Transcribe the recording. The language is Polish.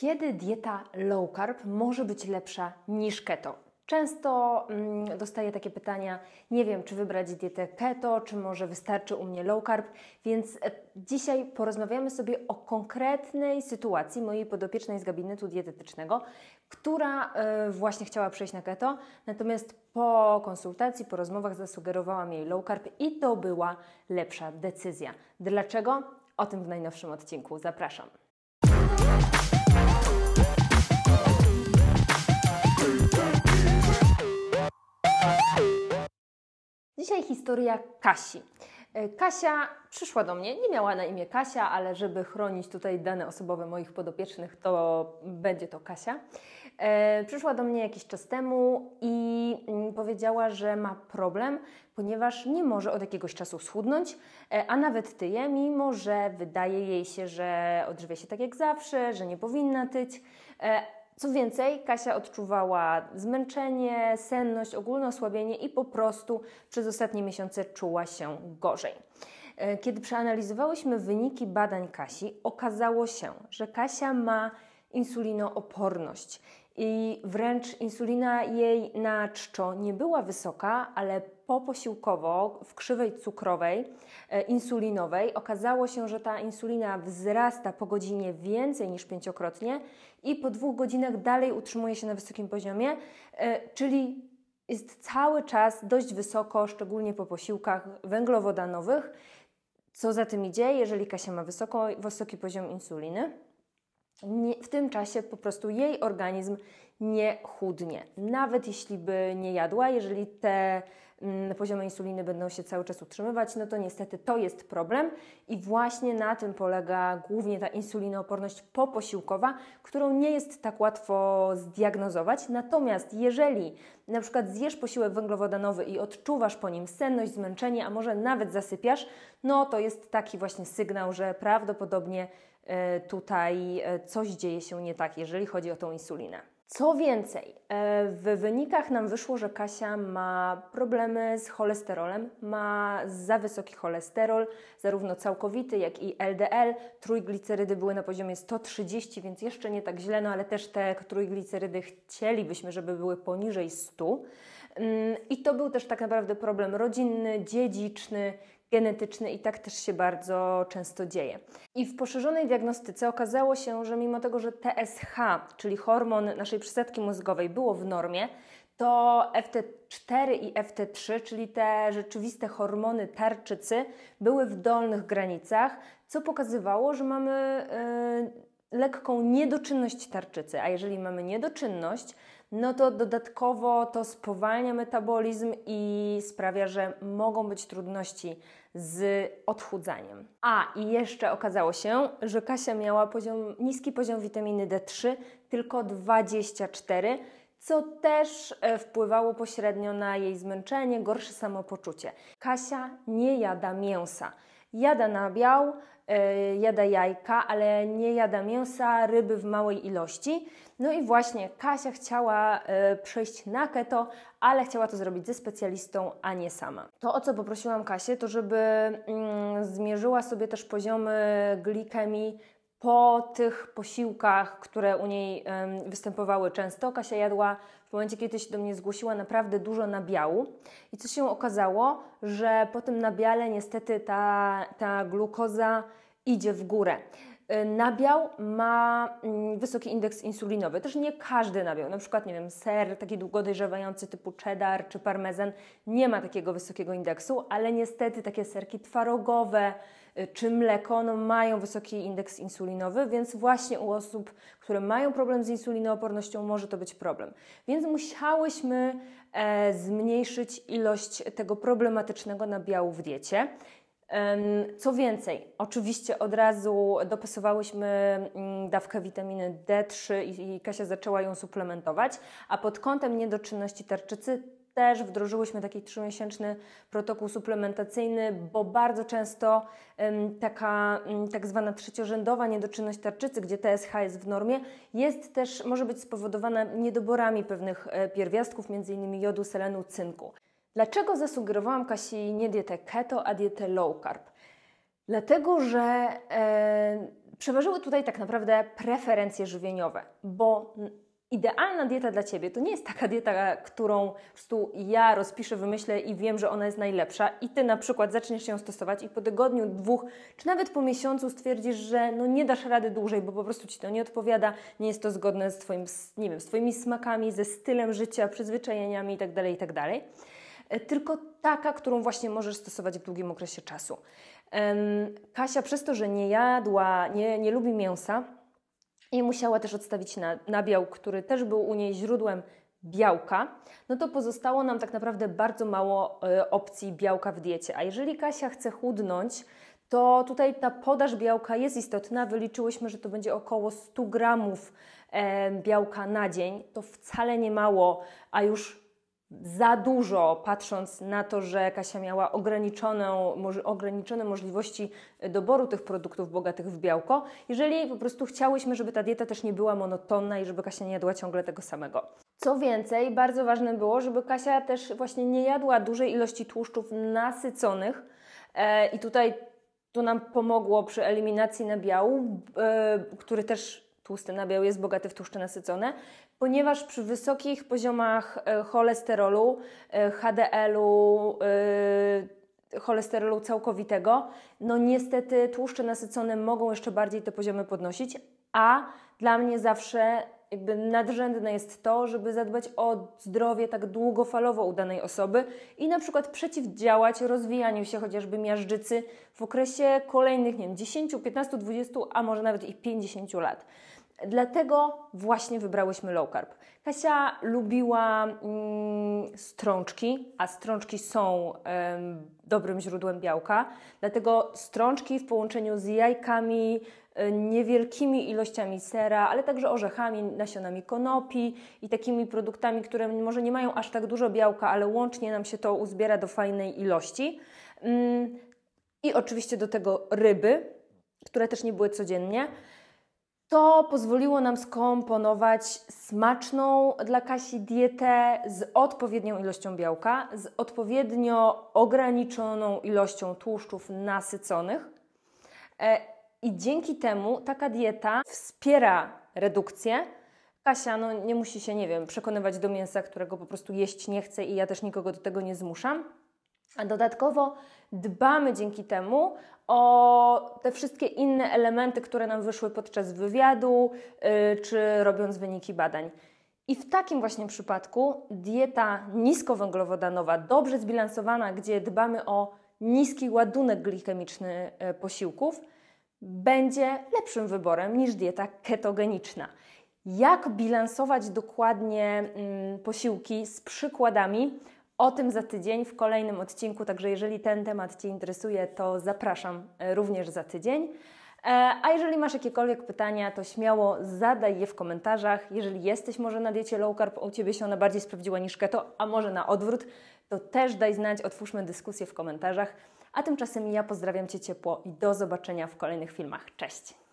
Kiedy dieta low carb może być lepsza niż keto? Często mm, dostaję takie pytania, nie wiem, czy wybrać dietę keto, czy może wystarczy u mnie low carb, więc e, dzisiaj porozmawiamy sobie o konkretnej sytuacji mojej podopiecznej z gabinetu dietetycznego, która e, właśnie chciała przejść na keto, natomiast po konsultacji, po rozmowach zasugerowałam jej low carb i to była lepsza decyzja. Dlaczego? O tym w najnowszym odcinku. Zapraszam. historia Kasi. E, Kasia przyszła do mnie, nie miała na imię Kasia, ale żeby chronić tutaj dane osobowe moich podopiecznych, to będzie to Kasia. E, przyszła do mnie jakiś czas temu i mm, powiedziała, że ma problem, ponieważ nie może od jakiegoś czasu schudnąć, e, a nawet tyje, mimo że wydaje jej się, że odżywia się tak jak zawsze, że nie powinna tyć, co więcej, Kasia odczuwała zmęczenie, senność, ogólne osłabienie i po prostu przez ostatnie miesiące czuła się gorzej. E, kiedy przeanalizowałyśmy wyniki badań Kasi, okazało się, że Kasia ma insulinooporność i wręcz insulina jej na czczo nie była wysoka, ale poposiłkowo w krzywej cukrowej e, insulinowej okazało się, że ta insulina wzrasta po godzinie więcej niż pięciokrotnie i po dwóch godzinach dalej utrzymuje się na wysokim poziomie, e, czyli jest cały czas dość wysoko, szczególnie po posiłkach węglowodanowych. Co za tym idzie, jeżeli Kasia ma wysoko, wysoki poziom insuliny? nie, w tym czasie po prostu jej organizm nie chudnie. Nawet jeśli by nie jadła, jeżeli te mm, poziomy insuliny będą się cały czas utrzymywać, no to niestety to jest problem i właśnie na tym polega głównie ta insulinooporność poposiłkowa, którą nie jest tak łatwo zdiagnozować. Natomiast jeżeli na przykład zjesz posiłek węglowodanowy i odczuwasz po nim senność, zmęczenie, a może nawet zasypiasz, no to jest taki właśnie sygnał, że prawdopodobnie E, tutaj e, coś dzieje się nie tak, jeżeli chodzi o tą insulinę. Co więcej, e, w wynikach nam wyszło, że Kasia ma problemy z cholesterolem, ma za wysoki cholesterol, zarówno całkowity, jak i LDL. Trójglicerydy były na poziomie 130, więc jeszcze nie tak źle, no ale też te trójglicerydy chcielibyśmy, żeby były poniżej 100. Mm, I to był też tak naprawdę problem rodzinny, dziedziczny, genetyczny i tak też się bardzo często dzieje. I w poszerzonej diagnostyce okazało się, że mimo tego, że TSH, czyli hormon naszej przysadki mózgowej, było w normie, to FT4 i FT3, czyli te rzeczywiste hormony tarczycy, były w dolnych granicach, co pokazywało, że mamy. Yy, lekką niedoczynność tarczycy, a jeżeli mamy niedoczynność, no to dodatkowo to spowalnia metabolizm i sprawia, że mogą być trudności z odchudzaniem. A i jeszcze okazało się, że Kasia miała poziom, niski poziom witaminy D3, tylko 24, co też e, wpływało pośrednio na jej zmęczenie, gorsze samopoczucie. Kasia nie jada mięsa. Jada nabiał, E, jada jajka, ale nie jada mięsa, ryby w małej ilości. No i właśnie Kasia chciała e, przejść na keto, ale chciała to zrobić ze specjalistą, a nie sama. To, o co poprosiłam Kasię, to żeby mm, zmierzyła sobie też poziomy glikemii po tych posiłkach, które u niej występowały często, Kasia jadła w momencie, kiedy się do mnie zgłosiła, naprawdę dużo nabiału. I co się okazało, że po tym nabiale niestety ta, ta glukoza idzie w górę. Y, nabiał ma mm, wysoki indeks insulinowy. Też nie każdy nabiał, na przykład, nie wiem, ser taki długodejrzewający typu cheddar czy parmezan nie ma takiego wysokiego indeksu, ale niestety takie serki twarogowe, Y, czy mleko, no mają wysoki indeks insulinowy, więc właśnie u osób, które mają problem z insulinoopornością, może to być problem. Więc musiałyśmy e, zmniejszyć ilość tego problematycznego nabiału w diecie. Co więcej, oczywiście od razu dopasowałyśmy mm, dawkę witaminy D3 i Kasia zaczęła ją suplementować, a pod kątem niedoczynności tarczycy też wdrożyłyśmy taki trzymiesięczny protokół suplementacyjny, bo bardzo często taka tak zwana trzeciorzędowa niedoczynność tarczycy, gdzie TSH jest w normie, jest też, może być spowodowana niedoborami pewnych e, pierwiastków, m.in. jodu, selenu, cynku. Dlaczego zasugerowałam Kasi nie dietę keto, a dietę low carb? Dlatego, że e, przeważyły tutaj tak naprawdę preferencje żywieniowe, bo idealna dieta dla Ciebie to nie jest taka dieta, którą po prostu ja rozpiszę, wymyślę i wiem, że ona jest najlepsza i Ty na przykład zaczniesz ją stosować i po tygodniu, dwóch, czy nawet po miesiącu stwierdzisz, że no nie dasz rady dłużej, bo po prostu Ci to nie odpowiada, nie jest to zgodne z, twoim, nie wiem, z Twoimi smakami, ze stylem życia, przyzwyczajeniami itd., tak itd., tak e, tylko taka, którą właśnie możesz stosować w długim okresie czasu. Kasia przez to, że nie jadła, nie, nie lubi mięsa, i musiała też odstawić na, nabiał, który też był u niej źródłem białka, no to pozostało nam tak naprawdę bardzo mało e, opcji białka w diecie. A jeżeli Kasia chce chudnąć, to tutaj ta podaż białka jest istotna. Wyliczyłyśmy, że to będzie około 100 gramów e, białka na dzień. To wcale nie mało, a już za dużo, patrząc na to, że Kasia miała ograniczone, ograniczone możliwości doboru tych produktów bogatych w białko, jeżeli po prostu chciałyśmy, żeby ta dieta też nie była monotonna i żeby Kasia nie jadła ciągle tego samego. Co więcej, bardzo ważne było, żeby Kasia też właśnie nie jadła dużej ilości tłuszczów nasyconych e, i tutaj to nam pomogło przy eliminacji nabiału, e, który też tłusty nabiał jest bogaty w tłuszcze nasycone, ponieważ przy wysokich poziomach e, cholesterolu, e, HDL-u, e, cholesterolu całkowitego, no niestety tłuszcze nasycone mogą jeszcze bardziej te poziomy podnosić, a dla mnie zawsze jakby nadrzędne jest to, żeby zadbać o zdrowie tak długofalowo u danej osoby i na przykład przeciwdziałać rozwijaniu się chociażby miażdżycy w okresie kolejnych, nie wiem, 10, 15, 20, a może nawet i 50 lat. Dlatego właśnie wybrałyśmy low carb. Kasia lubiła mm, strączki, a strączki są ym, dobrym źródłem białka, dlatego strączki w połączeniu z jajkami, y, niewielkimi ilościami sera, ale także orzechami, nasionami konopi i takimi produktami, które może nie mają aż tak dużo białka, ale łącznie nam się to uzbiera do fajnej ilości. Ym, mm, I oczywiście do tego ryby, które też nie były codziennie. To pozwoliło nam skomponować smaczną dla Kasi dietę z odpowiednią ilością białka, z odpowiednio ograniczoną ilością tłuszczów nasyconych. E, I dzięki temu taka dieta wspiera redukcję. Kasia no, nie musi się, nie wiem, przekonywać do mięsa, którego po prostu jeść nie chce i ja też nikogo do tego nie zmuszam. A dodatkowo dbamy dzięki temu o te wszystkie inne elementy, które nam wyszły podczas wywiadu y, czy robiąc wyniki badań. I w takim właśnie przypadku dieta niskowęglowodanowa, dobrze zbilansowana, gdzie dbamy o niski ładunek glikemiczny y, posiłków, będzie lepszym wyborem niż dieta ketogeniczna. Jak bilansować dokładnie mm, posiłki z przykładami o tym za tydzień w kolejnym odcinku, także jeżeli ten temat Cię interesuje, to zapraszam e, również za tydzień. E, a jeżeli masz jakiekolwiek pytania, to śmiało zadaj je w komentarzach. Jeżeli jesteś może na diecie low carb, u Ciebie się ona bardziej sprawdziła niż keto, a może na odwrót, to też daj znać, otwórzmy dyskusję w komentarzach. A tymczasem ja pozdrawiam Cię ciepło i do zobaczenia w kolejnych filmach. Cześć!